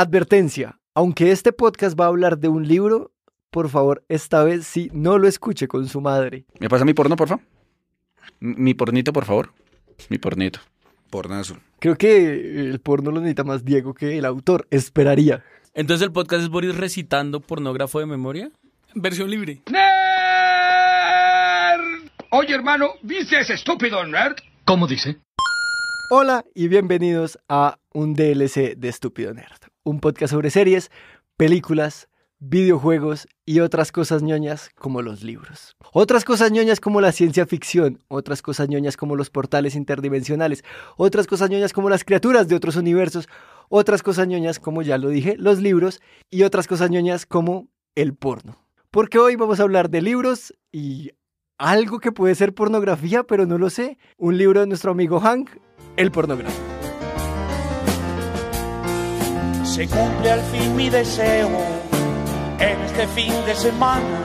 Advertencia, aunque este podcast va a hablar de un libro, por favor, esta vez sí, no lo escuche con su madre. ¿Me pasa mi porno, por favor? Mi pornito, por favor. Mi pornito. Pornazo. Creo que el porno lo necesita más Diego que el autor, esperaría. Entonces el podcast es Boris recitando pornógrafo de memoria. Versión libre. ¡Nerd! Oye, hermano, ¿viste ese estúpido nerd? ¿Cómo dice? Hola y bienvenidos a un DLC de Estúpido Nerd un podcast sobre series, películas, videojuegos y otras cosas ñoñas como los libros. Otras cosas ñoñas como la ciencia ficción, otras cosas ñoñas como los portales interdimensionales, otras cosas ñoñas como las criaturas de otros universos, otras cosas ñoñas como ya lo dije, los libros y otras cosas ñoñas como el porno. Porque hoy vamos a hablar de libros y algo que puede ser pornografía, pero no lo sé. Un libro de nuestro amigo Hank, El pornográfico se cumple al fin mi deseo en este fin de semana,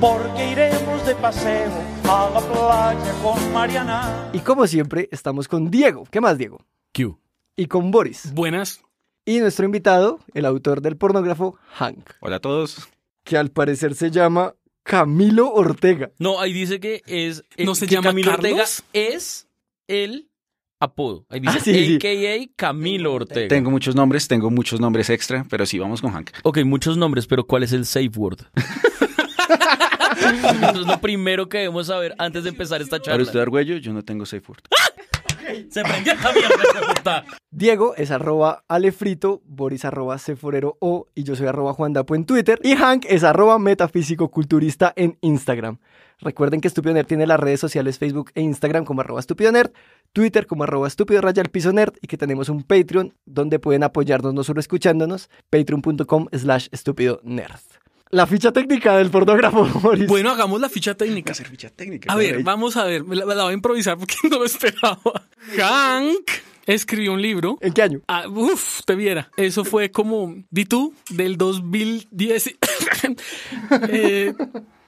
porque iremos de paseo a la playa con Mariana. Y como siempre, estamos con Diego. ¿Qué más, Diego? Q. Y con Boris. Buenas. Y nuestro invitado, el autor del pornógrafo Hank. Hola a todos. Que al parecer se llama Camilo Ortega. No, ahí dice que es. Eh, eh, no se llama Camilo Ortega es el apodo. Ahí ah, dice AKA Camilo Ortega. Tengo muchos nombres, tengo muchos nombres extra, pero sí, vamos con Hank. Ok, muchos nombres, pero ¿cuál es el safe word? es lo primero que debemos saber antes de empezar esta charla. Para usted, Argüello, yo no tengo safe word. Se prendió esta mierda, Diego es arroba alefrito, Boris arroba ceforero o y yo soy arroba juandapo en Twitter y Hank es arroba metafísico culturista en Instagram. Recuerden que Estúpido Nerd tiene las redes sociales Facebook e Instagram como arroba Twitter como arroba Estúpido Raya Piso Nerd y que tenemos un Patreon donde pueden apoyarnos no solo escuchándonos, patreon.com slash Estúpido Nerd la ficha técnica del pornógrafo, Bueno, hagamos la ficha técnica. ficha técnica. A ver, vamos a ver. La, voy a improvisar porque no me esperaba. Hank escribió un libro. ¿En qué año? Ah, uf, te viera. Eso fue como, di tú, del 2010. eh,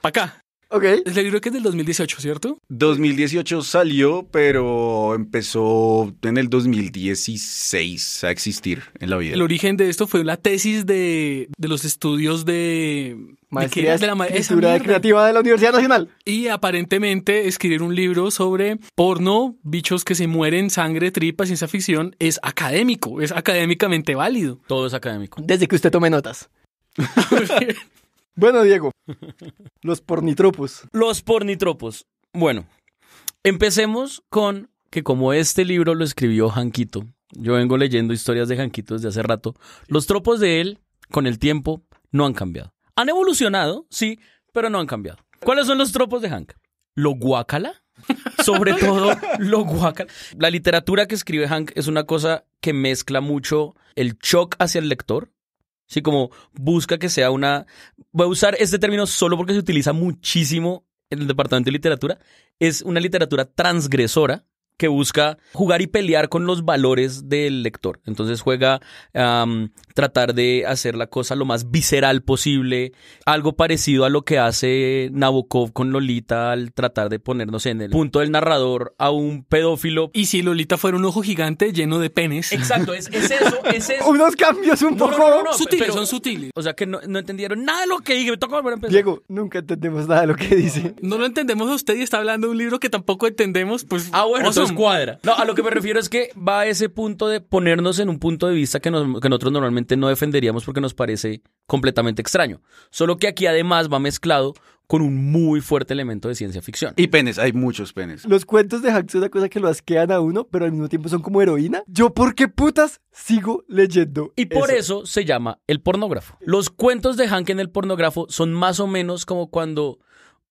acá. Ok. libro que es del 2018, ¿cierto? 2018 salió, pero empezó en el 2016 a existir en la vida. El origen de esto fue la tesis de, los estudios de... Maestría de, la ma creativa de la Universidad Nacional. Y aparentemente escribir un libro sobre porno, bichos que se mueren, sangre, tripa, ciencia ficción, es académico, es académicamente válido. Todo es académico. Desde que usted tome notas. Bueno, Diego, los pornitropos. Los pornitropos. Bueno, empecemos con que como este libro lo escribió Janquito, yo vengo leyendo historias de Hankito desde hace rato, los tropos de él, con el tiempo, no han cambiado. Han evolucionado, sí, pero no han cambiado. ¿Cuáles son los tropos de Hank? Lo guácala, sobre todo lo guácala. La literatura que escribe Hank es una cosa que mezcla mucho el shock hacia el lector, Sí, como busca que sea una... Voy a usar este término solo porque se utiliza muchísimo en el Departamento de Literatura. Es una literatura transgresora que busca jugar y pelear con los valores del lector. Entonces juega a tratar de hacer la cosa lo más visceral posible, algo parecido a lo que hace Nabokov con Lolita al tratar de ponernos en el punto del narrador a un pedófilo. Y si Lolita fuera un ojo gigante lleno de penes. Exacto, es, eso, es eso. Unos cambios un poco sutiles, pero, son sutiles. O sea que no, entendieron nada de lo que dije, Diego, nunca entendemos nada de lo que dice. No lo entendemos a usted y está hablando de un libro que tampoco entendemos, pues... Ah, bueno, Mm. No, a lo que me refiero es que va a ese punto de ponernos en un punto de vista que, nosotros normalmente no defenderíamos porque nos parece completamente extraño. Solo que aquí además va mezclado con un muy fuerte elemento de ciencia ficción. Y penes, hay muchos penes. Los cuentos de Hank es una cosa que lo asquean a uno, pero al mismo tiempo son como heroína. Yo, ¿por qué putas sigo leyendo? Y por eso, eso se llama el pornógrafo. Los cuentos de Hank en el pornógrafo son más o menos como cuando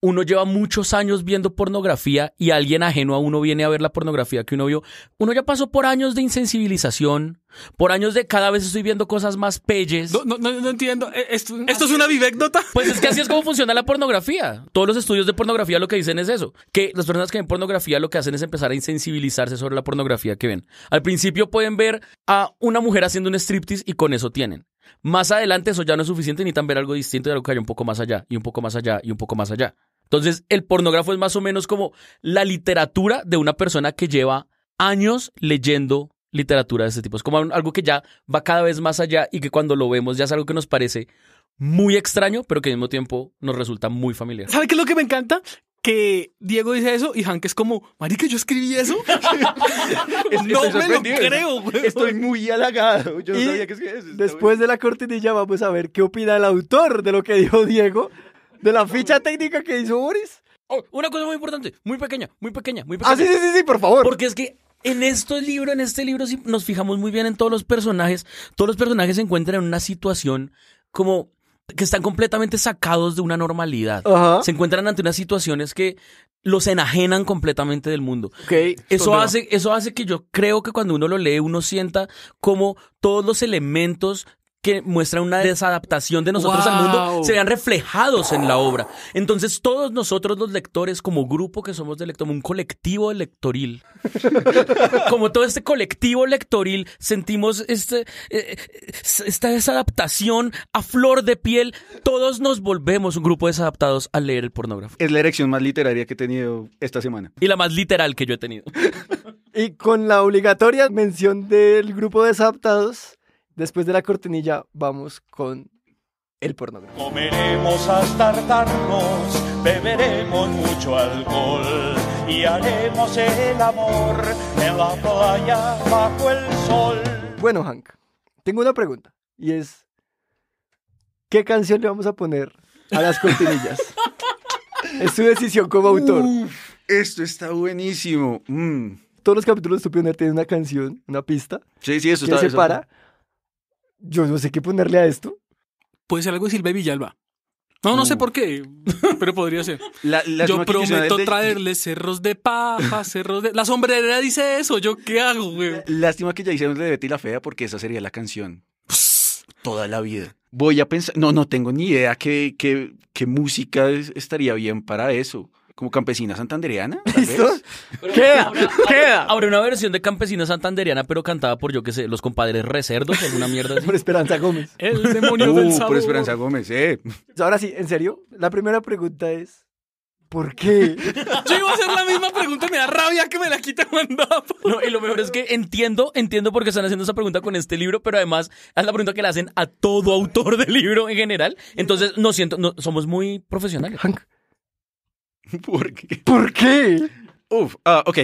uno lleva muchos años viendo pornografía y alguien ajeno a uno viene a ver la pornografía que uno vio. Uno ya pasó por años de insensibilización, por años de cada vez estoy viendo cosas más pelles. No, entiendo. E, ¿Esto, es una vivécdota? Pues es que así es como funciona la pornografía. Todos los estudios de pornografía lo que dicen es eso, que las personas que ven pornografía lo que hacen es empezar a insensibilizarse sobre la pornografía que ven. Al principio pueden ver a una mujer haciendo un striptease y con eso tienen. Más adelante eso ya no es suficiente, tan ver algo distinto de algo que hay un poco más allá, y un poco más allá, y un poco más allá. Entonces, el pornógrafo es más o menos como la literatura de una persona que lleva años leyendo literatura de este tipo. Es como algo que ya va cada vez más allá y que cuando lo vemos ya es algo que nos parece muy extraño, pero que al mismo tiempo nos resulta muy familiar. ¿Sabe qué es lo que me encanta? que Diego dice eso y Hank es como, marica, yo escribí eso. no me lo creo. Estoy muy halagado. Yo sabía que Después de la cortinilla vamos pues, a ver qué opina el autor de lo que dijo Diego, de la ficha técnica que hizo Boris. Oh, una cosa muy importante, muy pequeña, muy pequeña, muy ah, pequeña. Ah, sí, sí, sí, por favor. Porque es que en este libro, en este libro, si nos fijamos muy bien en todos los personajes, todos los personajes se encuentran en una situación como que están completamente sacados de una normalidad. Se encuentran ante unas situaciones que los enajenan completamente del mundo. eso, pues hace, eso hace que yo creo que cuando uno lo lee, uno sienta como todos los elementos que muestra una desadaptación de nosotros al mundo se vean reflejados en la obra. Entonces, todos nosotros los lectores, como grupo que somos de lector, un colectivo lectoril, como todo este colectivo lectoril, sentimos este, eh, eh, esta desadaptación a flor de piel. Todos nos volvemos un grupo desadaptados a leer el pornógrafo. Es la erección más literaria que he tenido esta semana. Y la más literal que yo he tenido. y con la obligatoria mención del grupo desadaptados, Después de la cortinilla vamos con el porno. Comeremos hasta hartarnos, beberemos mucho alcohol y haremos el amor en la playa bajo el sol. Bueno, Hank, tengo una pregunta y es, ¿qué canción le vamos a poner a las cortinillas? es tu decisión como autor. esto está buenísimo. Mm. Todos los capítulos de tienen una canción, una pista. Sí, sí, eso que está, separa yo no sé qué ponerle a esto. Puede ser algo de Silvia Villalba. No, no, sé mm. por qué, pero podría ser. yo prometo traerle cerros de paja, cerros de... La sombrerera dice eso, ¿yo qué hago, güey? Lástima que ya hicieron de Betty la Fea porque esa sería la canción. Toda la vida. Voy a pensar... No, no tengo ni idea qué, qué, qué música estaría bien para eso como campesina santandereana. ¿Listo? Queda, una versión de campesina santandereana, pero cantada por yo que sé, los compadres Recerdos o alguna mierda así. Por Esperanza Gómez. El demonio del uh, sabor. Por Esperanza Gómez, eh. Pues ahora sí, en serio, la primera pregunta es. ¿Por qué? Yo iba a hacer la misma pregunta, y me da rabia que me la quiten cuando... No, y lo mejor es que entiendo, entiendo por qué están haciendo esa pregunta con este libro, pero además es la pregunta que le hacen a todo autor del libro en general. Entonces, no siento, somos muy profesionales. Hank, ¿Por qué? ¿Por qué? Uf, ah, ok.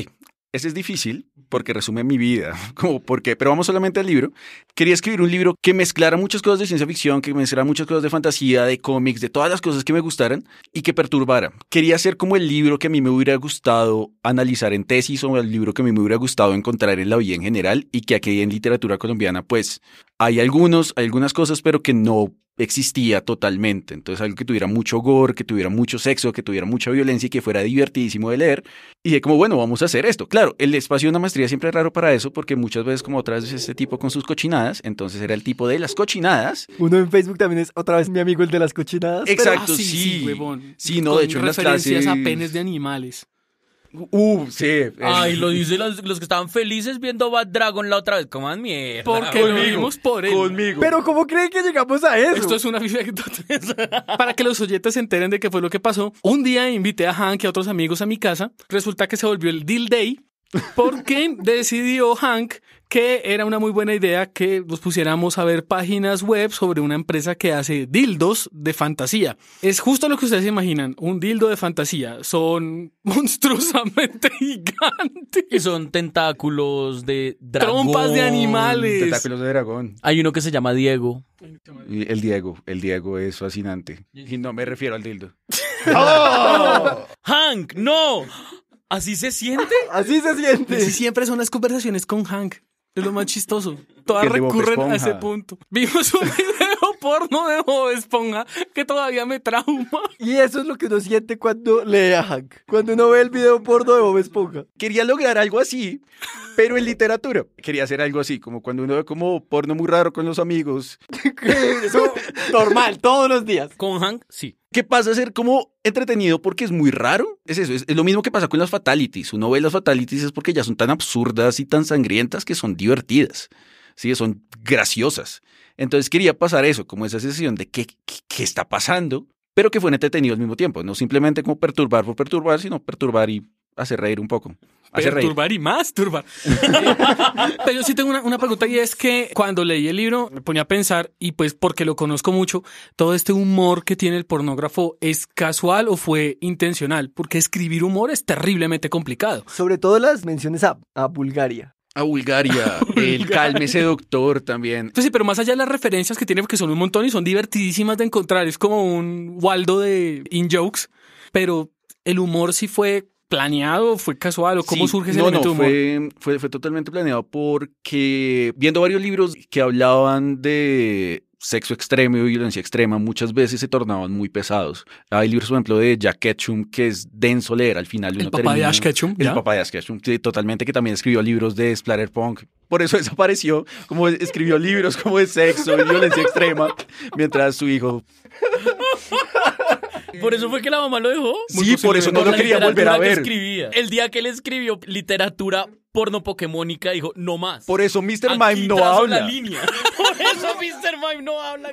Ese es difícil porque resume mi vida, como por qué, pero vamos solamente al libro. Quería escribir un libro que mezclara muchas cosas de ciencia ficción, que mezclara muchas cosas de fantasía, de cómics, de todas las cosas que me gustaran y que perturbara. Quería ser como el libro que a mí me hubiera gustado analizar en tesis o el libro que a mí me hubiera gustado encontrar en la vida en general y que aquí en literatura colombiana pues hay algunos, hay algunas cosas, pero que no existía totalmente. Entonces algo que tuviera mucho gore, que tuviera mucho sexo, que tuviera mucha violencia y que fuera divertidísimo de leer. Y dije como, bueno, vamos a hacer esto. Claro, el espacio de una maestría siempre es raro para eso porque muchas veces como otras veces este tipo con sus cochinadas, entonces era el tipo de las cochinadas. Uno en Facebook también es otra vez mi amigo el de las cochinadas. Exacto, ah, sí, sí, no, de hecho en las clases... referencias a penes de animales. Uh, sí. Ay, lo dicen los, que estaban felices viendo Bad Dragon la otra vez. Coman mierda. Porque por él. Pero ¿cómo creen que llegamos a eso? Esto es una anécdota. Para que los oyentes se enteren de qué fue lo que pasó, un día invité a Hank y a otros amigos a mi casa. Resulta que se volvió el Deal Day porque decidió Hank que era una muy buena idea que nos pusiéramos a ver páginas web sobre una empresa que hace dildos de fantasía. Es justo lo que ustedes se imaginan, un dildo de fantasía. Son monstruosamente gigantes. Y son tentáculos de dragón. Trompas de animales. Tentáculos de dragón. Hay uno que se llama Diego. El Diego, el Diego es fascinante. Y no me refiero al dildo. ¡Oh! Hank, no. ¿Así se siente? Así se siente. Y siempre son las conversaciones con Hank. Es lo más chistoso. Todas recurren a ese punto. Vimos un video porno de Bob Esponja que todavía me trauma. Y eso es lo que uno siente cuando lee a Hank. Cuando uno ve el video porno de Bob Esponja. Quería lograr algo así, pero en literatura. Quería hacer algo así, como cuando uno ve como porno muy raro con los amigos. normal, todos los días. Con Hank, sí que pasa a ser como entretenido porque es muy raro. Es eso, es, lo mismo que pasa con las fatalities. Uno ve las fatalities es porque ya son tan absurdas y tan sangrientas que son divertidas, ¿sí? son graciosas. Entonces quería pasar eso, como esa sesión de qué, está pasando, pero que fue entretenido al mismo tiempo. No simplemente como perturbar por perturbar, sino perturbar y Hace reír un poco. Hace y más turbar. Pero yo sí tengo una, pregunta y es que cuando leí el libro me ponía a pensar y pues porque lo conozco mucho, todo este humor que tiene el pornógrafo es casual o fue intencional, porque escribir humor es terriblemente complicado. Sobre todo las menciones a, Bulgaria. A Bulgaria, el cálmese doctor también. sí, pero más allá de las referencias que tiene, porque son un montón y son divertidísimas de encontrar, es como un Waldo de In Jokes, pero el humor sí fue planeado, fue casual o cómo surge ese no, no, fue, Fue, fue totalmente planeado porque viendo varios libros que hablaban de sexo extremo y violencia extrema muchas veces se tornaban muy pesados. Hay libros, por ejemplo, de Jack Ketchum, que es denso leer al final. El papá de Ash Ketchum. El papá de Ash Ketchum, totalmente, que también escribió libros de Splatter Punk. Por eso desapareció, como escribió libros como de sexo y violencia extrema, mientras su hijo por eso fue que la mamá lo dejó. Sí, por eso no lo quería volver a ver. El día que él escribió literatura porno pokémónica dijo, no más. Por eso Mr. Mime no habla. La línea. Por eso Mr. Mime no habla.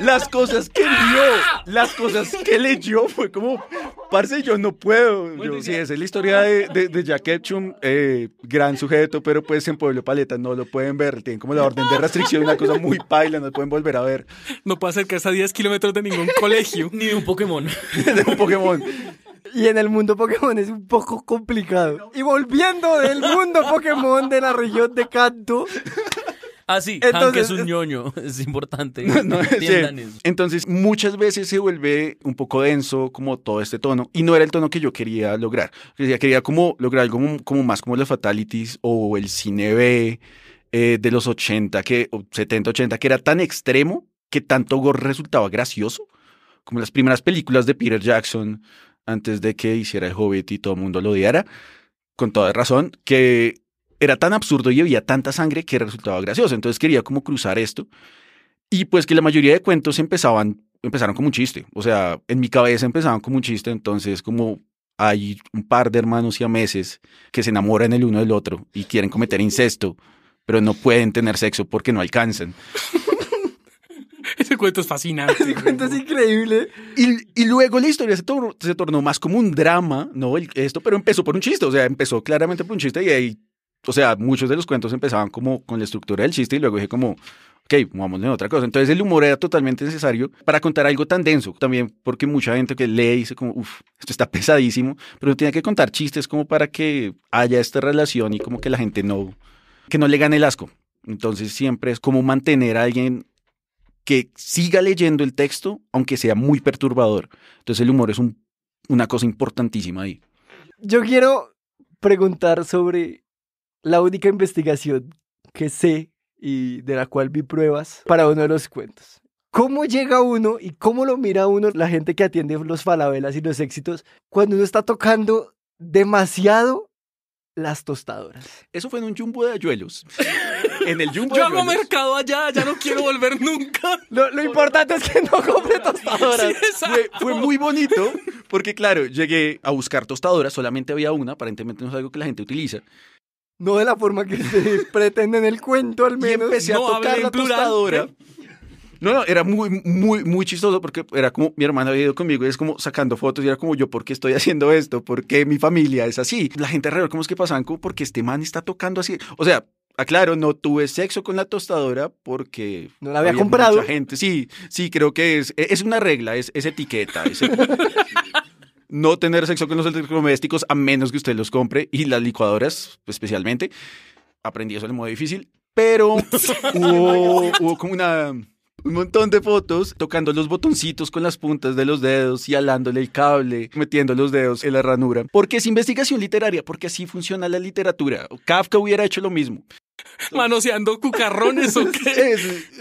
las cosas que vio, ¡Ah! las cosas que leyó fue como, parce, yo no puedo. esa es la historia de, de, Jack Echum, eh, gran sujeto, pero pues en Pueblo Paleta no lo pueden ver. Tienen como la orden de restricción, una cosa muy paila, no lo pueden volver a ver. No puede acercarse a 10 kilómetros de ningún colegio. Ni de un Pokémon. de un Pokémon. Y en el mundo Pokémon es un poco complicado. Y volviendo del mundo Pokémon de la región de Kanto. Ah, sí, es un ñoño, es importante. No, entiendan eso. Entonces, muchas veces se vuelve un poco denso como todo este tono, y no era el tono que yo quería lograr. quería como lograr algo como, más como los fatalities o el cine B eh, de los 80, que, 70, 80, que era tan extremo que tanto gore resultaba gracioso, como las primeras películas de Peter Jackson, antes de que hiciera el Hobbit y todo el mundo lo odiara, con toda razón, que era tan absurdo y había tanta sangre que resultaba gracioso. Entonces quería como cruzar esto. Y pues que la mayoría de cuentos empezaban, empezaron como un chiste. O sea, en mi cabeza empezaban como un chiste. Entonces, como hay un par de hermanos y a que se enamoran el uno del otro y quieren cometer incesto, pero no pueden tener sexo porque no alcanzan. Ese cuento es fascinante. Ese cuento es increíble. Y, y luego la historia se, se, tornó más como un drama, ¿no? esto, pero empezó por un chiste, o sea, empezó claramente por un chiste y ahí, o sea, muchos de los cuentos empezaban como con la estructura del chiste y luego dije como, ok, vamos a otra cosa. Entonces el humor era totalmente necesario para contar algo tan denso, también porque mucha gente que lee dice como, uff, esto está pesadísimo, pero uno tiene que contar chistes como para que haya esta relación y como que la gente no, que no le gane el asco. Entonces siempre es como mantener a alguien que siga leyendo el texto, aunque sea muy perturbador. Entonces el humor es una cosa importantísima ahí. Yo quiero preguntar sobre la única investigación que sé y de la cual vi pruebas para uno de los cuentos. ¿Cómo llega uno y cómo lo mira uno la gente que atiende los falabelas y los éxitos cuando uno está tocando demasiado las tostadoras. Eso fue en un jumbo de Ayuelos. en el jumbo Yo hago mercado allá, ya no quiero volver nunca. Lo, importante es que no compre tostadoras. fue, fue, muy bonito, porque claro, llegué a buscar tostadoras, solamente había una, aparentemente no es algo que la gente utiliza. No de la forma que se pretende en el cuento, al menos. Y empecé a tocar la tostadora. No, no, era muy, muy, muy chistoso porque era como mi hermana había ido conmigo y es como sacando fotos y era como yo, ¿por qué estoy haciendo esto? ¿Por qué mi familia es así? La gente alrededor, ¿cómo es que pasan? Como porque este man está tocando así. O sea, Aclaro, no tuve sexo con la tostadora porque... No la había, comprado. Mucha gente. Sí, sí, creo que es, e, es una regla, es, etiqueta. no tener sexo con los electrodomésticos a menos que usted los compre y las licuadoras especialmente. Aprendí eso, el modo difícil, pero hubo como una un montón de fotos tocando los botoncitos con las puntas de los dedos y alándole el cable, metiendo los dedos en la ranura. Porque es investigación literaria, porque así funciona la literatura. Kafka hubiera hecho lo mismo. manoseando cucarrones o qué.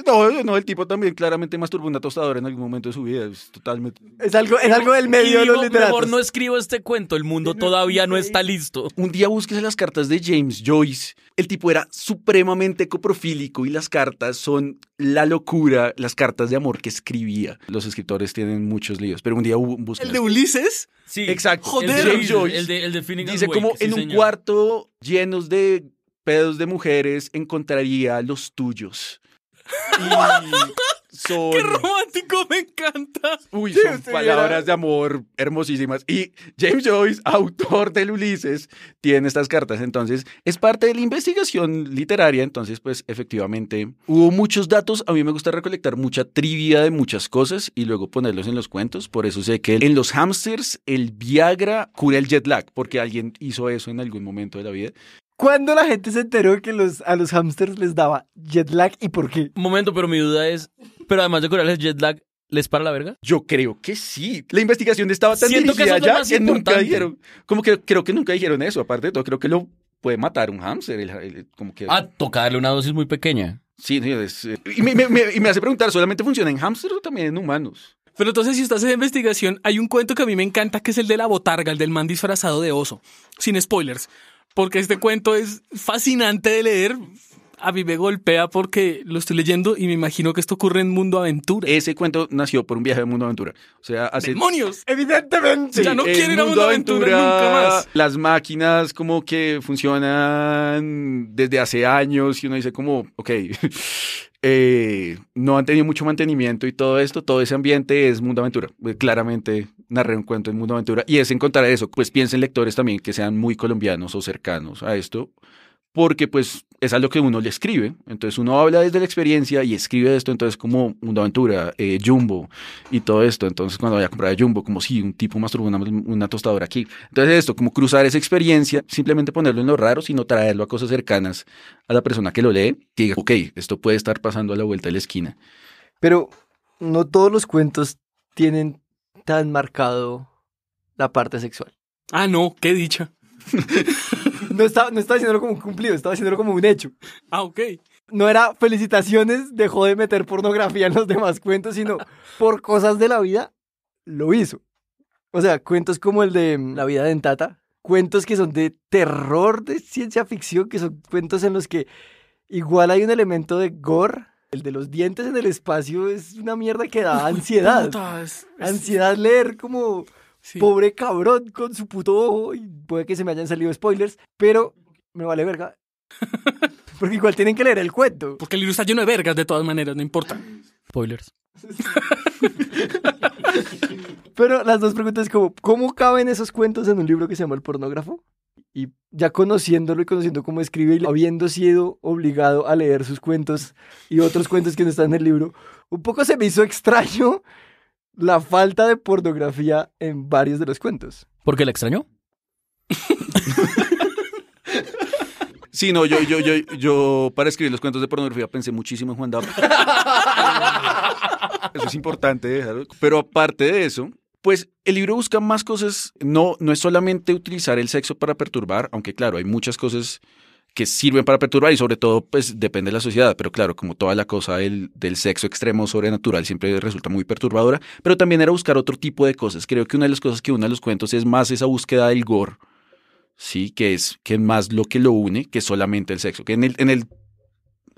no, el tipo también claramente masturbó una tostadora en algún momento de su vida. Es totalmente. Es algo, es algo del medio de los literatos. no escribo este cuento, el mundo todavía no está listo. Un día búsquese las cartas de James Joyce. El tipo era supremamente coprofílico y las cartas son la locura, las cartas de amor que escribía. Los escritores tienen muchos líos, pero un día busqué ¿El de Ulises? Sí. Exacto. el de, James Joyce. Dice como en un cuarto llenos de pedos de mujeres encontraría los tuyos. ¡Qué romántico! ¡Me encanta! Uy, son palabras de amor hermosísimas. Y James Joyce, autor del Ulises, tiene estas cartas. Entonces, es parte de la investigación literaria. Entonces, pues, efectivamente, hubo muchos datos. A mí me gusta recolectar mucha trivia de muchas cosas y luego ponerlos en los cuentos. Por eso sé que en los hamsters, el Viagra cura el jet lag, porque alguien hizo eso en algún momento de la vida. ¿Cuándo la gente se enteró que los, a los hamsters les daba jet lag y por qué? Momento, pero mi duda es, pero además de curarles jet lag, ¿les para la verga? Yo creo que sí. La investigación estaba tan Siento que nunca dijeron, como que creo que nunca dijeron eso, aparte de todo, creo que lo puede matar un hámster, como que... Ah, tocarle una dosis muy pequeña. Sí, eh, y, me, hace preguntar, ¿solamente funciona en hámsters o también en humanos? Pero entonces, si usted hace investigación, hay un cuento que a mí me encanta, que es el de la botarga, el del man disfrazado de oso. Sin spoilers porque este cuento es fascinante de leer, a mí golpea porque lo estoy leyendo y me imagino que esto ocurre en Mundo Aventura. Ese cuento nació por un viaje de Mundo Aventura. O sea, hace... ¡Demonios! ¡Evidentemente! ya no quieren a Mundo Aventura, nunca más. Las máquinas como que funcionan desde hace años y uno dice como, ok... Eh, no han tenido mucho mantenimiento y todo esto, todo ese ambiente es Mundo Aventura. Eh, claramente narré un cuento en Mundo Aventura y es encontrar eso. Pues piensen lectores también que sean muy colombianos o cercanos a esto porque pues es algo que uno le escribe. Entonces uno habla desde la experiencia y escribe esto, entonces como una aventura, eh, Jumbo y todo esto. Entonces cuando vaya a comprar Jumbo, como si un tipo masturbó una, tostadora aquí. Entonces esto, como cruzar esa experiencia, simplemente ponerlo en lo raro, sino traerlo a cosas cercanas a la persona que lo lee, que diga, ok, esto puede estar pasando a la vuelta de la esquina. Pero no todos los cuentos tienen tan marcado la parte sexual. Ah, no, qué dicha. No estaba, no haciéndolo como un cumplido, estaba haciéndolo como un hecho. Ah, ok. No era felicitaciones, dejó de meter pornografía en los demás cuentos, sino por cosas de la vida, lo hizo. O sea, cuentos como el de mm, La vida de Entata, cuentos que son de terror, de ciencia ficción, que son cuentos en los que igual hay un elemento de gore. El de los dientes en el espacio es una mierda que da ansiedad. Ansiedad leer como Pobre cabrón con su puto ojo. Y puede que se me hayan salido spoilers, pero me vale verga. Porque igual tienen que leer el cuento. Porque el libro está lleno de vergas de todas maneras, no importa. Spoilers. Pero las dos preguntas como, ¿cómo caben esos cuentos en un libro que se llama El pornógrafo? Y ya conociéndolo y conociendo cómo escribe y habiendo sido obligado a leer sus cuentos y otros cuentos que no están en el libro, un poco se me hizo extraño la falta de pornografía en varios de los cuentos. ¿Por qué la extrañó? Sí, no, yo, yo, yo, yo para escribir los cuentos de pornografía pensé muchísimo en Juan Dab. Eso es importante Pero aparte de eso, pues el libro busca más cosas. No, no es solamente utilizar el sexo para perturbar, aunque claro, hay muchas cosas que sirven para perturbar y sobre todo pues depende de la sociedad, pero claro, como toda la cosa del, del, sexo extremo sobrenatural siempre resulta muy perturbadora, pero también era buscar otro tipo de cosas. Creo que una de las cosas que uno de los cuentos es más esa búsqueda del gore, sí, que es que más lo que lo une que solamente el sexo, que en el, en el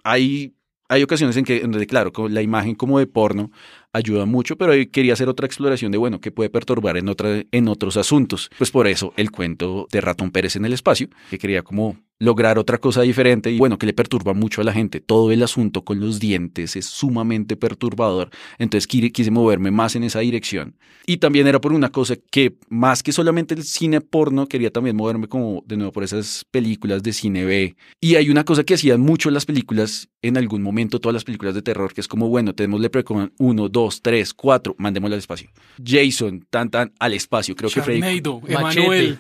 hay hay ocasiones en que, claro, la imagen como de porno ayuda mucho, pero quería hacer otra exploración de, bueno, que puede perturbar en, otra, en otros asuntos. Pues por eso el cuento de Ratón Pérez en el espacio, que quería como lograr otra cosa diferente y bueno, que le perturba mucho a la gente. Todo el asunto con los dientes es sumamente perturbador, entonces quise moverme más en esa dirección. Y también era por una cosa que más que solamente el cine porno, quería también moverme como de nuevo por esas películas de cine B. Y hay una cosa que hacían mucho las películas, en algún momento todas las películas de terror, que es como, bueno, tenemos Leprechaun 1, 2, 3, cuatro mandémoslo al espacio. Jason, tan tan al espacio, creo que Freddy. Emanuel.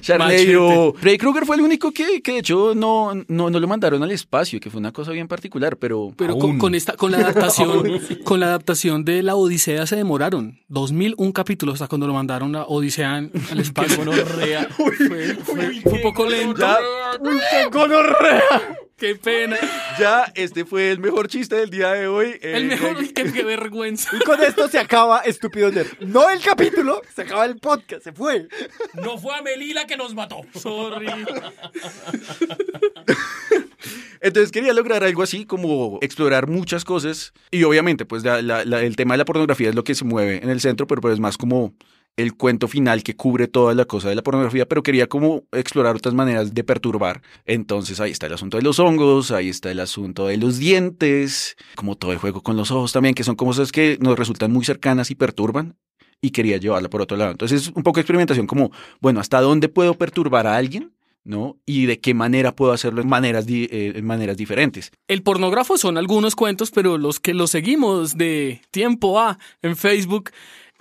Charneido Freddy Krueger fue el único que de hecho no, no, no, lo mandaron al espacio, que fue una cosa bien particular, pero. Pero con, esta, con la adaptación, con la adaptación de la Odisea se demoraron. 2001 capítulos hasta cuando lo mandaron la Odisea al espacio. fue, un poco lento. gonorrea! Qué pena. Ya, este fue el mejor chiste del día de hoy. el eh, mejor, chiste, qué, vergüenza. Y con esto se acaba Estúpido Nerd. No el capítulo, se acaba el podcast, se fue. No fue a Melila que nos mató. Sorry. Entonces quería lograr algo así como explorar muchas cosas y obviamente pues el tema de la pornografía es lo que se mueve en el centro, pero, pero pues, es más como el cuento final que cubre toda la cosa de la pornografía, pero quería como explorar otras maneras de perturbar. Entonces ahí está el asunto de los hongos, ahí está el asunto de los dientes, como todo el juego con los ojos también, que son cosas que nos resultan muy cercanas y perturban y quería llevarla por otro lado. Entonces es un poco de experimentación como, bueno, ¿hasta dónde puedo perturbar a alguien? ¿no? Y de qué manera puedo hacerlo en maneras, eh, maneras diferentes. El pornógrafo son algunos cuentos, pero los que los seguimos de tiempo a en Facebook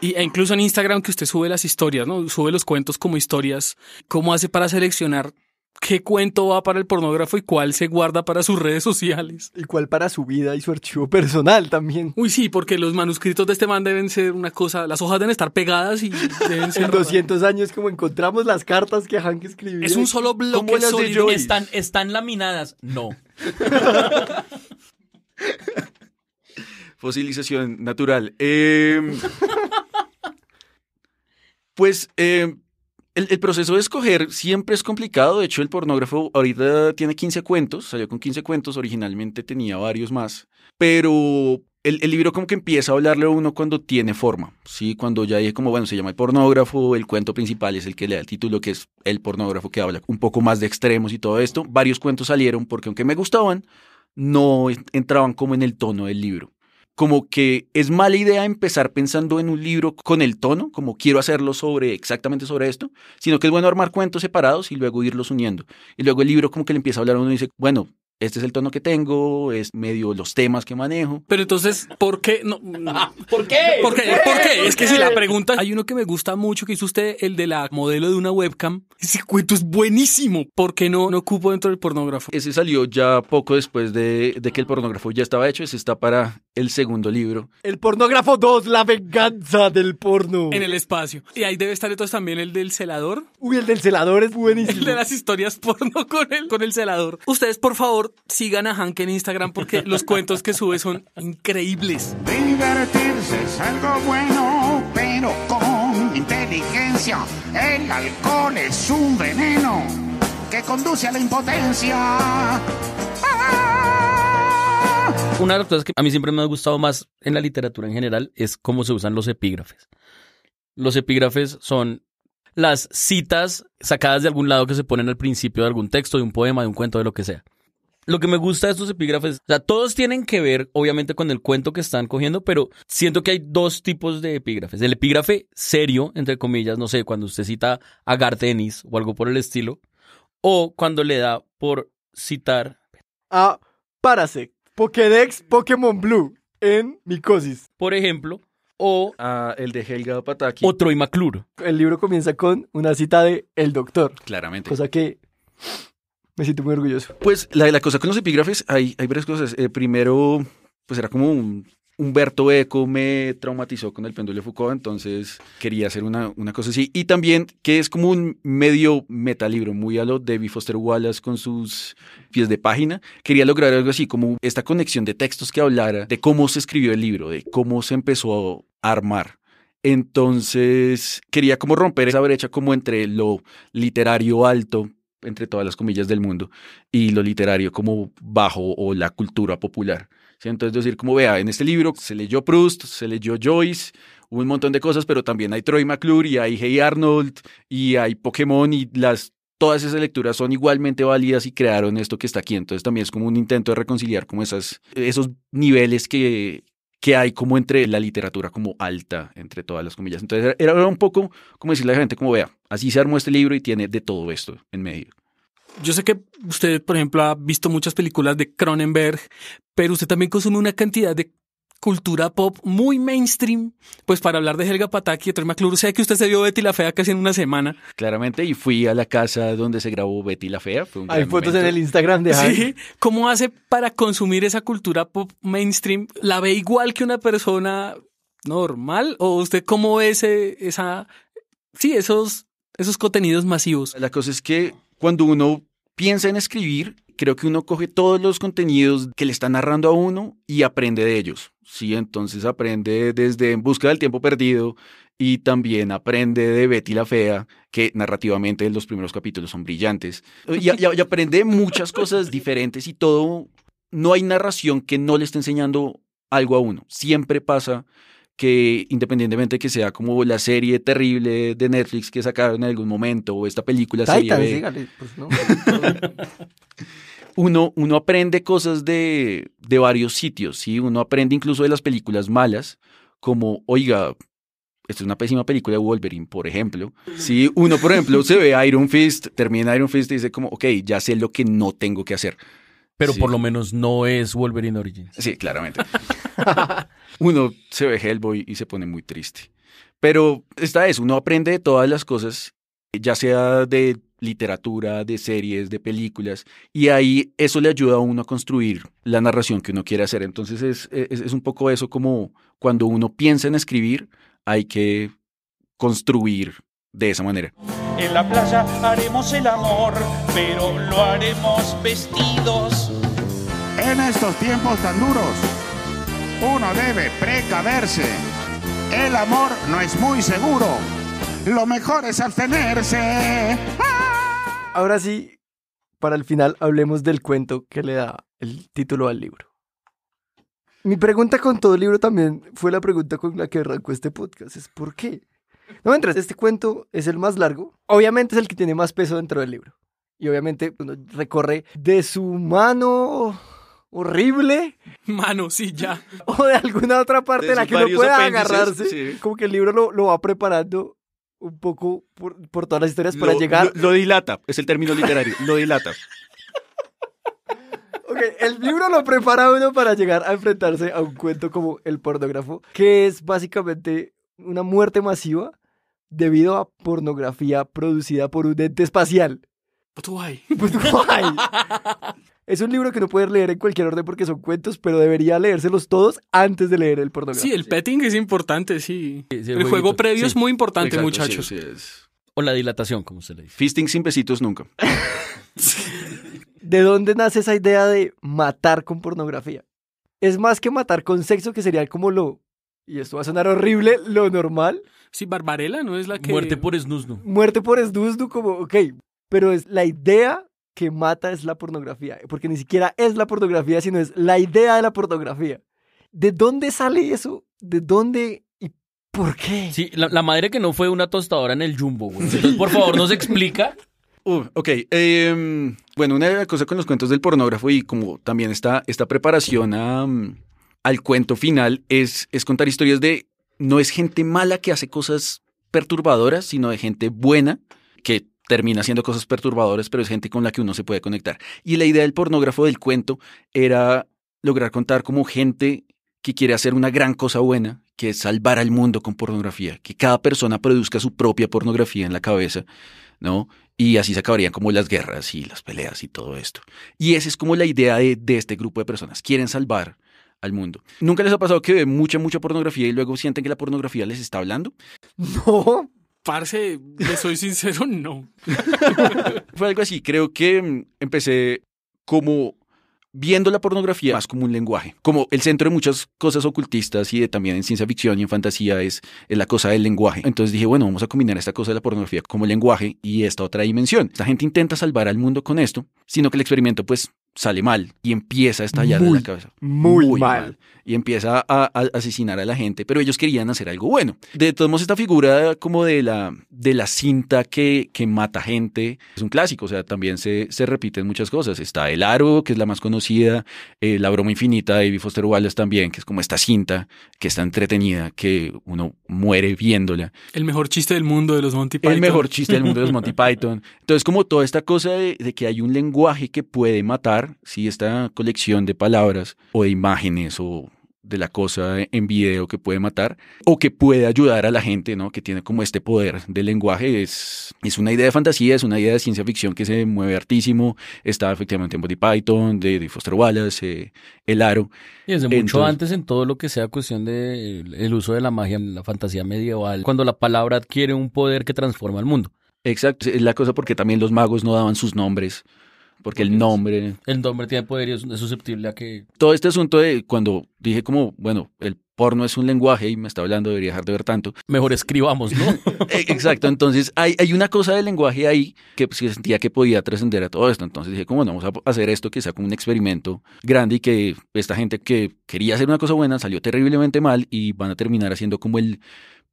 y, e incluso en Instagram que usted sube las historias, ¿no? Sube los cuentos como historias. ¿Cómo hace para seleccionar qué cuento va para el pornógrafo y cuál se guarda para sus redes sociales? Y cuál para su vida y su archivo personal también. Uy, sí, porque los manuscritos de este man deben ser una cosa, las hojas deben estar pegadas y deben ser... en 200 años como encontramos las cartas que Hank escribió. Es un solo bloque sólido. Están, están laminadas. No. Fosilización natural. Eh... Pues eh, el, proceso de escoger siempre es complicado. De hecho, el pornógrafo ahorita tiene 15 cuentos, salió con 15 cuentos, originalmente tenía varios más, pero... El, libro como que empieza a hablarle a uno cuando tiene forma, ¿sí? Cuando ya es como, bueno, se llama el pornógrafo, el cuento principal es el que le da el título, que es el pornógrafo que habla un poco más de extremos y todo esto. Varios cuentos salieron porque aunque me gustaban, no entraban como en el tono del libro como que es mala idea empezar pensando en un libro con el tono, como quiero hacerlo sobre exactamente sobre esto, sino que es bueno armar cuentos separados y luego irlos uniendo. Y luego el libro como que le empieza a hablar a uno y dice, bueno, este es el tono que tengo, es medio los temas que manejo. Pero entonces, ¿por qué? No, ¿Por, qué? ¿Por, qué? Es que si la pregunta, hay uno que me gusta mucho que hizo usted, el de la modelo de una webcam. Ese cuento es buenísimo. ¿Por qué no, no ocupo dentro del pornógrafo? Ese salió ya poco después de, de que el pornógrafo ya estaba hecho. Ese está para el segundo libro. El pornógrafo 2, la venganza del porno. En el espacio. Y ahí debe estar entonces también el del celador. Uy, el del celador es buenísimo. El de las historias porno con el, con el celador. Ustedes, por favor, sigan a Hank en Instagram porque los cuentos que sube son increíbles. Divertirse es algo bueno, pero con inteligencia. El alcohol es un veneno que conduce a la impotencia una de las cosas que a mí siempre me ha gustado más en la literatura en general es cómo se usan los epígrafes. Los epígrafes son las citas sacadas de algún lado que se ponen al principio de algún texto, de un poema, de un cuento, de lo que sea. Lo que me gusta de estos epígrafes, o sea, todos tienen que ver obviamente con el cuento que están cogiendo, pero siento que hay dos tipos de epígrafes. El epígrafe serio, entre comillas, no sé, cuando usted cita a Gartenis o algo por el estilo, o cuando le da por citar a Parasek. Pokédex Pokémon Blue en Micosis. Por ejemplo, o ah, el de Helga Pataki. o Troy McClure. El libro comienza con una cita de El Doctor, Claramente. cosa que me siento muy orgulloso. Pues la, cosa con los epígrafes, hay, varias cosas. Eh, primero, pues era como un Humberto Eco me traumatizó con el péndulo de Foucault, entonces quería hacer una, una cosa así. Y también que es como un medio metalibro, muy a lo de Foster Wallace con sus pies de página. Quería lograr algo así, como esta conexión de textos que hablara de cómo se escribió el libro, de cómo se empezó a armar. Entonces quería como romper esa brecha como entre lo literario alto, entre todas las comillas del mundo, y lo literario como bajo o la cultura popular. Entonces decir como, vea, en este libro se leyó Proust, se leyó Joyce, un montón de cosas, pero también hay Troy McClure y hay Hey Arnold y hay Pokémon y las todas esas lecturas son igualmente válidas y crearon esto que está aquí. Entonces también es como un intento de reconciliar como esas, esos niveles que, que hay como entre la literatura como alta, entre todas las comillas. Entonces era, era un poco como decirle a la gente, como vea, así se armó este libro y tiene de todo esto en medio yo sé que usted, por ejemplo, ha visto muchas películas de Cronenberg, pero usted también consume una cantidad de cultura pop muy mainstream, pues para hablar de Helga Pataki y Troy McClure, sé que usted se vio Betty la Fea casi en una semana. Claramente, y fui a la casa donde se grabó Betty la Fea. Hay fotos en el Instagram de ahí. ¿cómo hace para consumir esa cultura pop mainstream? ¿La ve igual que una persona normal? ¿O usted cómo ve ese, esa, sí, esos, esos contenidos masivos? La cosa es que cuando uno piensa en escribir, creo que uno coge todos los contenidos que le está narrando a uno y aprende de ellos. Sí, entonces aprende desde En Busca del Tiempo Perdido y también aprende de Betty la Fea, que narrativamente los primeros capítulos son brillantes. Y, y aprende muchas cosas diferentes y todo. No hay narración que no le esté enseñando algo a uno. Siempre pasa que independientemente que sea como la serie terrible de Netflix que sacaron en algún momento o esta película Titan, serie dígale, pues, uno, uno aprende cosas de, varios sitios, ¿sí? Uno aprende incluso de las películas malas, como, oiga, esta es una pésima película de Wolverine, por ejemplo. Si uno, por ejemplo, se ve Iron Fist, termina Iron Fist y dice como, ok, ya sé lo que no tengo que hacer. Pero por lo menos no es Wolverine Origins. Sí, claramente. uno se ve Hellboy y se pone muy triste. Pero esta es, uno aprende de todas las cosas, ya sea de literatura, de series, de películas, y ahí eso le ayuda a uno a construir la narración que uno quiere hacer. Entonces es un poco eso como cuando uno piensa en escribir, hay que construir de esa manera. En la playa haremos el amor, pero lo haremos vestidos. En estos tiempos tan duros uno debe precaverse. El amor no es muy seguro. Lo mejor es abstenerse. ¡Ah! Ahora sí, para el final hablemos del cuento que le da el título al libro. Mi pregunta con todo el libro también fue la pregunta con la que arrancó este podcast. Es ¿por qué? No, mientras este cuento es el más largo, obviamente es el que tiene más peso dentro del libro. Y obviamente pues, recorre de su mano horrible. Mano, sí, ya. O de alguna otra parte la que no pueda agarrarse. Como que el libro lo, va preparando un poco por, todas las historias para llegar. Lo, dilata, es el término literario, lo dilata. el libro lo prepara uno para llegar a enfrentarse a un cuento como El pornógrafo, que es básicamente una muerte masiva debido a pornografía producida por un ente espacial. es un libro que no puedes leer en cualquier orden porque son cuentos, pero debería leérselos todos antes de leer el pornografía. Sí, el petting es importante, sí. el, juego previo es muy importante, muchachos. O la dilatación, como se le dice. Fisting sin besitos nunca. ¿De dónde nace esa idea de matar con pornografía? Es más que matar con sexo, que sería como lo y esto va a sonar horrible, lo normal. Sí, Barbarella no es la que... Muerte por esnuzno. Muerte por esnusno, como, ok, pero es la idea que mata es la pornografía, porque ni siquiera es la pornografía, sino es la idea de la pornografía. ¿De dónde sale eso? ¿De dónde y por qué? Sí, la, madre que no fue una tostadora en el jumbo, por favor, nos explica. ok, em, bueno, una cosa con los cuentos del pornógrafo y como también está esta preparación mm, al cuento final es, es contar historias de no es gente mala que hace cosas perturbadoras, sino de gente buena termina siendo cosas perturbadoras, pero es gente con la que uno se puede conectar. Y la idea del pornógrafo del cuento era lograr contar como gente que quiere hacer una gran cosa buena, que es salvar al mundo con pornografía, que cada persona produzca su propia pornografía en la cabeza, ¿no? Y así se acabarían como las guerras y las peleas y todo esto. Y esa es como la idea de, de este grupo de personas. Quieren salvar al mundo. ¿Nunca les ha pasado que ven mucha, mucha pornografía y luego sienten que la pornografía les está hablando? No, Parce, le soy sincero, no. Fue algo así. Creo que mm, empecé como viendo la pornografía más como un lenguaje. Como el centro de muchas cosas ocultistas y de, también en ciencia ficción y en fantasía es, es, la cosa del lenguaje. Entonces dije, bueno, vamos a combinar esta cosa de la pornografía como lenguaje y esta otra dimensión. Esta gente intenta salvar al mundo con esto, sino que el experimento pues sale mal y empieza a estallar en la cabeza. Muy, mal. Y empieza a, asesinar a la gente, pero ellos querían hacer algo bueno. De todos modos, esta figura como de la, de la cinta que, que mata gente es un clásico, o sea, también se, se repiten muchas cosas. Está El Aro, que es la más conocida, eh, La Broma Infinita de David Foster Wallace también, que es como esta cinta que está entretenida, que uno muere viéndola. El mejor chiste del mundo de los Monty Python. El mejor chiste del mundo de los Monty Python. Entonces, como toda esta cosa de que hay un lenguaje que puede matar, si esta colección de palabras o de imágenes o de la cosa e, en video que puede matar o que puede ayudar a la gente, ¿no? Que tiene como este poder del lenguaje. Es, es una idea de fantasía, es una idea de ciencia ficción que se mueve hartísimo. Está efectivamente en Body Python, de, de Foster Wallace, eh, El Aro. Y desde mucho antes en todo lo que sea cuestión de el uso de la magia en la fantasía medieval, cuando la palabra adquiere un poder que transforma el mundo. Exacto, es la cosa porque también los magos no daban sus nombres porque el nombre. El nombre tiene poder y es, susceptible a que. Todo este asunto de cuando dije, como, bueno, el porno es un lenguaje y me está hablando, debería dejar de ver tanto. Mejor escribamos, ¿no? E, exacto, entonces hay, hay, una cosa del lenguaje ahí que pues, sentía que podía trascender a todo esto, entonces dije, como no? Vamos a hacer esto que sea como un experimento grande y que esta gente que quería hacer una cosa buena salió terriblemente mal y van a terminar haciendo como el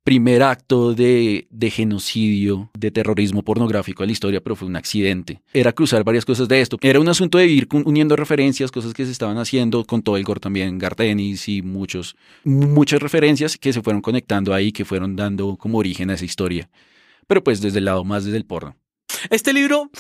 primer acto de, genocidio, de terrorismo pornográfico de la historia, pero fue un accidente. Era cruzar varias cosas de esto. Era un asunto de ir uniendo referencias, cosas que se estaban haciendo con todo el gore también, Gartenis y muchos, muchas referencias que se fueron conectando ahí, que fueron dando como origen a esa historia. Pero pues desde el lado más desde el porno. Este libro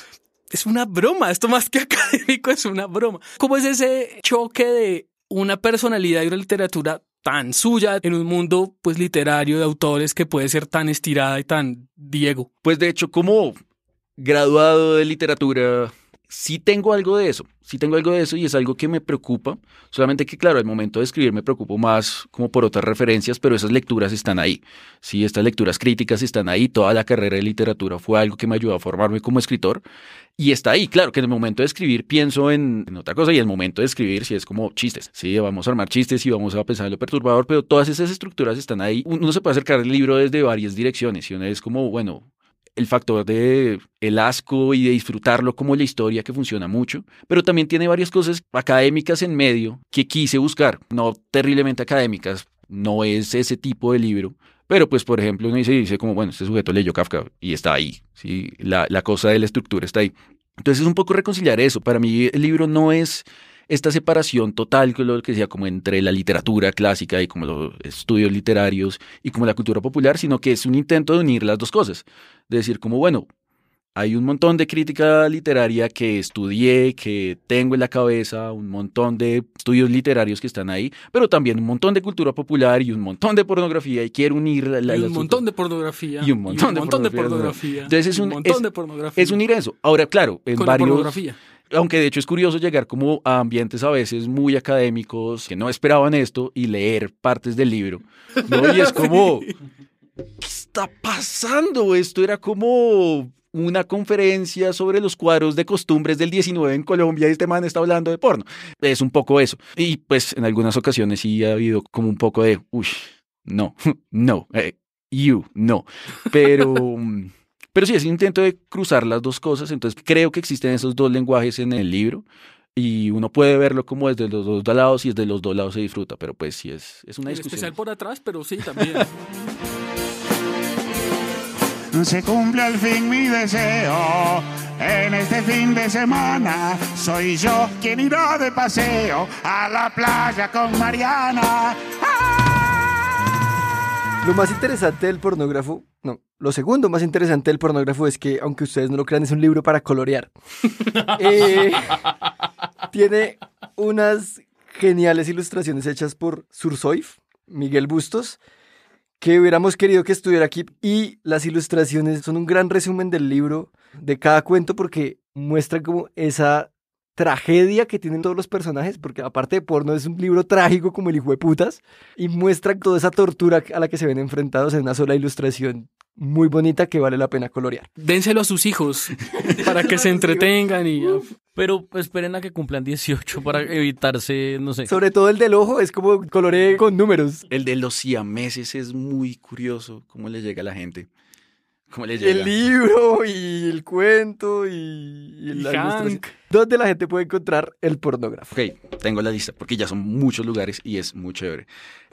es una broma, esto más que académico es una broma. ¿Cómo es ese choque de una personalidad y una literatura tan suya en un mundo pues literario de autores que puede ser tan estirada y tan Diego. Pues de hecho, como graduado de literatura sí tengo algo de eso, sí tengo algo de eso y es algo que me preocupa, solamente que claro, al momento de escribir me preocupo más como por otras referencias, pero esas lecturas están ahí, sí, estas lecturas críticas están ahí, toda la carrera de literatura fue algo que me ayudó a formarme como escritor y está ahí, claro, que en el momento de escribir pienso en, otra cosa y en el momento de escribir si es como chistes, sí, vamos a armar chistes y vamos a pensar en lo perturbador, pero todas esas estructuras están ahí, uno se puede acercar al libro desde varias direcciones y uno es como, bueno, el factor de el asco y de disfrutarlo como la historia que funciona mucho, pero también tiene varias cosas académicas en medio que quise buscar, no terriblemente académicas, no es ese tipo de libro, pero pues por ejemplo uno dice, dice como, bueno, este sujeto leyó Kafka y está ahí, ¿sí? la, la cosa de la estructura está ahí. Entonces es un poco reconciliar eso, para mí el libro no es esta separación total, que lo que decía, como entre la literatura clásica y como los estudios literarios y como la cultura popular, sino que es un intento de unir las dos cosas. De decir, como bueno, hay un montón de crítica literaria que estudié, que tengo en la cabeza, un montón de estudios literarios que están ahí, pero también un montón de cultura popular y un montón de pornografía y quiero unir la, y un montón de pornografía y un montón, de, pornografía, de, Entonces es un, de unir eso. Ahora claro, en varios pornografía aunque de hecho es curioso llegar como a ambientes a veces muy académicos que no esperaban esto y leer partes del libro. Y es como, ¿qué está pasando? Esto era como una conferencia sobre los cuadros de costumbres del 19 en Colombia y este man está hablando de porno. Es un poco eso. Y pues en algunas ocasiones sí ha habido como un poco de, uy, no, no, eh, you, no. Pero... Mm, pero sí, es intento de cruzar las dos cosas, entonces creo que existen esos dos lenguajes en el libro y uno puede verlo como desde los dos lados y desde los dos lados se disfruta, pero pues sí es, es una discusión. Especial por atrás, pero sí también. se cumple al fin mi deseo. En este fin de semana soy yo quien irá de paseo a la playa con Mariana. ¡Ah! Lo más interesante del pornógrafo, no, lo segundo más interesante del pornógrafo es que, aunque ustedes no lo crean, es un libro para colorear. Eh, tiene unas geniales ilustraciones hechas por Sursoif, Miguel Bustos, que hubiéramos querido que estuviera aquí. Y las ilustraciones son un gran resumen del libro, de cada cuento, porque muestra como esa tragedia que tienen todos los personajes, porque aparte de porno es un libro trágico como el hijo de putas, y muestra toda esa tortura a la que se ven enfrentados en una sola ilustración muy bonita que vale la pena colorear. Dénselo a sus hijos para que se entretengan y... Pero esperen a que cumplan 18 para evitarse, no sé. Sobre todo el del ojo, es como colore con números. El de los siameses es muy curioso cómo le llega a la gente. El libro y el cuento y, el ¿Dónde la gente puede encontrar el pornógrafo? Ok, tengo la lista porque ya son muchos lugares y es muy chévere.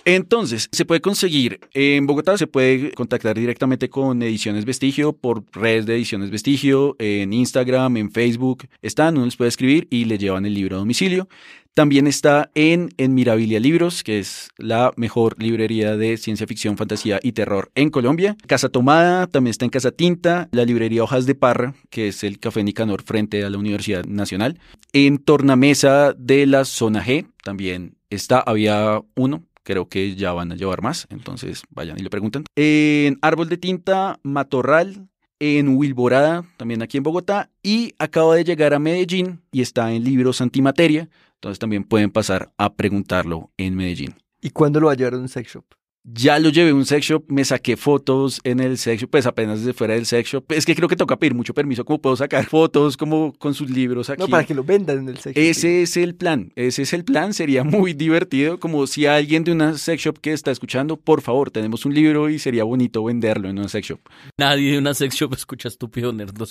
Entonces, se puede conseguir en Bogotá, se puede contactar directamente con Ediciones Vestigio por redes de Ediciones Vestigio, en Instagram, en Facebook. Están, uno les puede escribir y le llevan el libro a domicilio. También está en, en Mirabilia Libros, que es la mejor librería de ciencia ficción, fantasía y terror en Colombia. Casa Tomada también está en Casa Tinta, la librería Hojas de Parra, que es el Café Nicanor frente a la Universidad Nacional. En Tornamesa de la Zona G también está, había uno, creo que ya van a llevar más, entonces vayan y le preguntan. En Árbol de Tinta, Matorral, en Wilborada, también aquí en Bogotá, y acaba de llegar a Medellín y está en Libros Antimateria, entonces también pueden pasar a preguntarlo en Medellín. ¿Y cuándo lo hallaron en Sex Shop? Ya lo llevé a un sex shop, me saqué fotos en el sex shop, pues apenas desde fuera del sex shop. Es que creo que toca pedir mucho permiso, ¿Cómo puedo sacar fotos, como con sus libros aquí. No, para que lo vendan en el sex shop. Ese es el plan, ese es el plan, sería muy divertido, como si alguien de una sex shop que está escuchando, por favor, tenemos un libro y sería bonito venderlo en una sex shop. Nadie de una sex shop escucha estúpido nerd, lo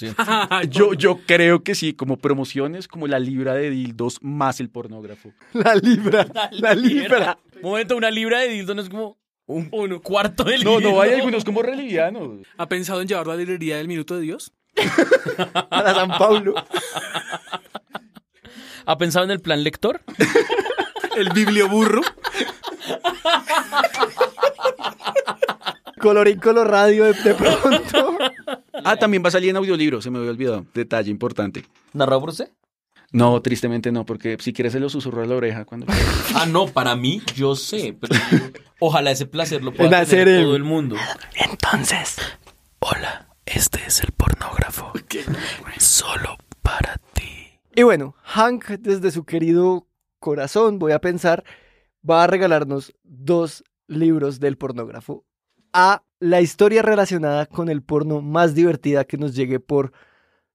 yo, yo creo que sí, como promociones, como la libra de dildos más el pornógrafo. La libra, la, libra. libra. Momento, una libra de dildos no es como un, cuarto del No, no, hay algunos como religianos. ¿Ha pensado en llevarlo a la librería del Minuto de Dios? la San Pablo ¿Ha pensado en el plan lector? el biblioburro. Colorín color radio de, pronto. Ah, también va a salir en audiolibro, se me había olvidado. Detalle importante. ¿Narrado por usted? No, tristemente no, porque si quieres se lo susurro a la oreja cuando Ah, no, para mí yo sé, pero ojalá ese placer lo pueda hacer todo el mundo. Entonces, hola, este es el pornógrafo. Solo para ti. Y bueno, Hank desde su querido corazón, voy a pensar, va a regalarnos dos libros del pornógrafo a la historia relacionada con el porno más divertida que nos llegue por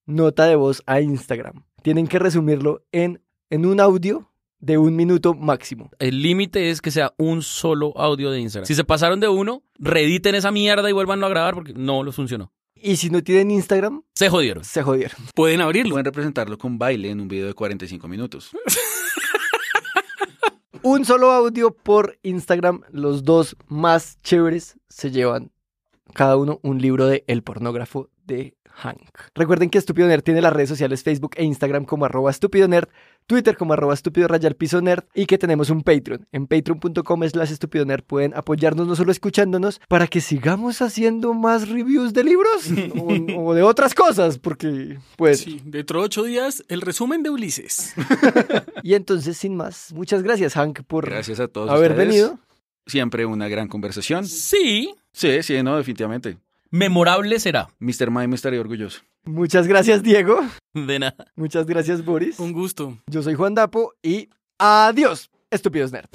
nota de voz a Instagram tienen que resumirlo en, en un audio de un minuto máximo. El límite es que sea un solo audio de Instagram. Si se pasaron de uno, reediten esa mierda y vuelvan a grabar porque no lo funcionó. Y si no tienen Instagram, se jodieron. Se jodieron. Pueden abrirlo. Pueden representarlo con baile en un video de 45 minutos. un solo audio por Instagram. Los dos más chéveres se llevan cada uno un libro de El pornógrafo de Hank. Recuerden que Estúpido Nerd tiene las redes sociales Facebook e Instagram como arroba Twitter como arroba piso nerd y que tenemos un Patreon. En patreon.com es estúpido pueden apoyarnos no solo escuchándonos para que sigamos haciendo más reviews de libros o, de otras cosas, porque pues... Sí, dentro de ocho días el resumen de Ulises. y entonces, sin más, muchas gracias Hank por gracias a todos haber venido. Siempre una gran conversación. Sí. Sí, sí, no, definitivamente memorable será. Mr. me estaría orgulloso. Muchas gracias, Diego. De nada. Muchas gracias, Boris. Un gusto. Yo soy Juan Dapo y adiós, estúpidos nerds.